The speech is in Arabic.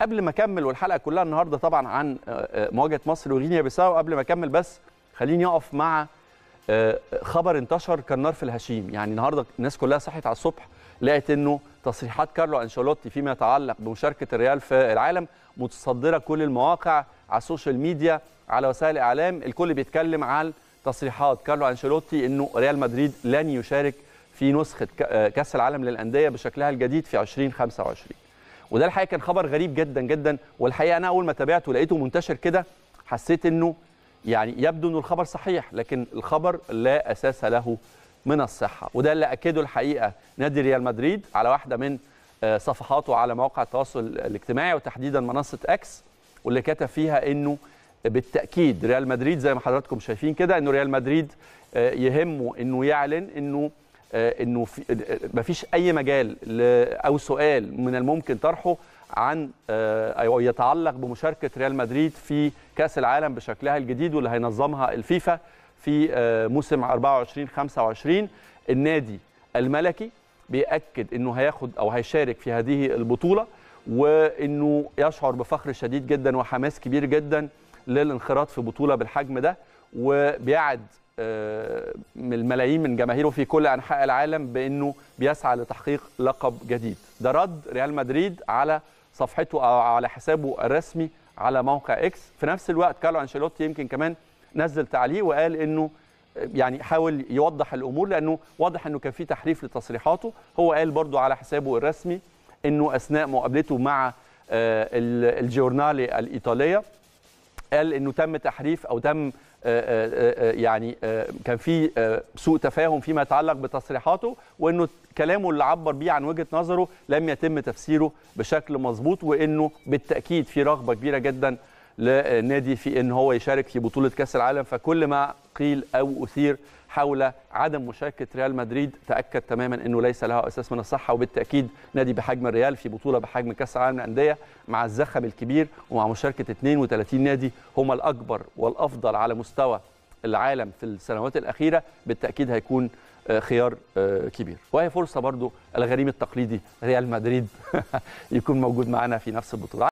قبل ما اكمل والحلقه كلها النهارده طبعا عن آه، آه، مواجهه مصر وغينيا بيساو قبل ما اكمل بس خليني اقف مع آه، خبر انتشر كالنار في الهشيم يعني النهارده الناس كلها صحت على الصبح لقت انه تصريحات كارلو انشيلوتي فيما يتعلق بمشاركه الريال في العالم متصدره كل المواقع على السوشيال ميديا على وسائل الاعلام الكل بيتكلم عن تصريحات كارلو انشيلوتي انه ريال مدريد لن يشارك في نسخه كاس العالم للانديه بشكلها الجديد في 2025 وده الحقيقه كان خبر غريب جدا جدا والحقيقه انا اول ما تابعته لقيته منتشر كده حسيت انه يعني يبدو انه الخبر صحيح لكن الخبر لا اساس له من الصحه وده اللي اكده الحقيقه نادي ريال مدريد على واحده من آه، صفحاته على مواقع التواصل الاجتماعي وتحديدا منصه اكس واللي كتب فيها انه بالتاكيد ريال مدريد زي ما حضراتكم شايفين كده انه ريال مدريد آه، يهمه انه يعلن انه آه، انه آه، آه، ما فيش اي مجال او سؤال من الممكن طرحه عن او يتعلق بمشاركه ريال مدريد في كاس العالم بشكلها الجديد واللي هينظمها الفيفا في موسم 24 25 النادي الملكي بيأكد انه هياخد او هيشارك في هذه البطوله وانه يشعر بفخر شديد جدا وحماس كبير جدا للانخراط في بطوله بالحجم ده وبيعد آه، من الملايين من جماهيره في كل انحاء العالم بانه بيسعى لتحقيق لقب جديد ده رد ريال مدريد على صفحته او على حسابه الرسمي على موقع اكس في نفس الوقت كارلو انشيلوتي يمكن كمان نزل تعليق وقال انه آه، يعني حاول يوضح الامور لانه واضح انه كان في تحريف لتصريحاته هو قال برضه على حسابه الرسمي انه اثناء مقابلته مع آه، الجورنالي الايطاليه قال انه تم تحريف او تم آه، آه، آه، يعني كان في سوء تفاهم فيما يتعلق بتصريحاته وانه كلامه اللي عبر بيه عن وجهه نظره لم يتم تفسيره بشكل مظبوط وانه بالتاكيد في رغبه كبيره جدا للنادي في ان هو يشارك في بطوله كاس العالم فكل ما قيل او اثير حول عدم مشاركه ريال مدريد تاكد تماما انه ليس لها اساس من الصحه وبالتاكيد نادي بحجم الريال في بطوله بحجم كاس العالم للانديه مع الزخم الكبير ومع مشاركه 32 نادي هم الاكبر والافضل على مستوى العالم في السنوات الاخيره بالتاكيد هيكون آه، خيار آه، كبير وهي فرصه برضو الغريم التقليدي ريال مدريد يكون موجود معنا في نفس البطوله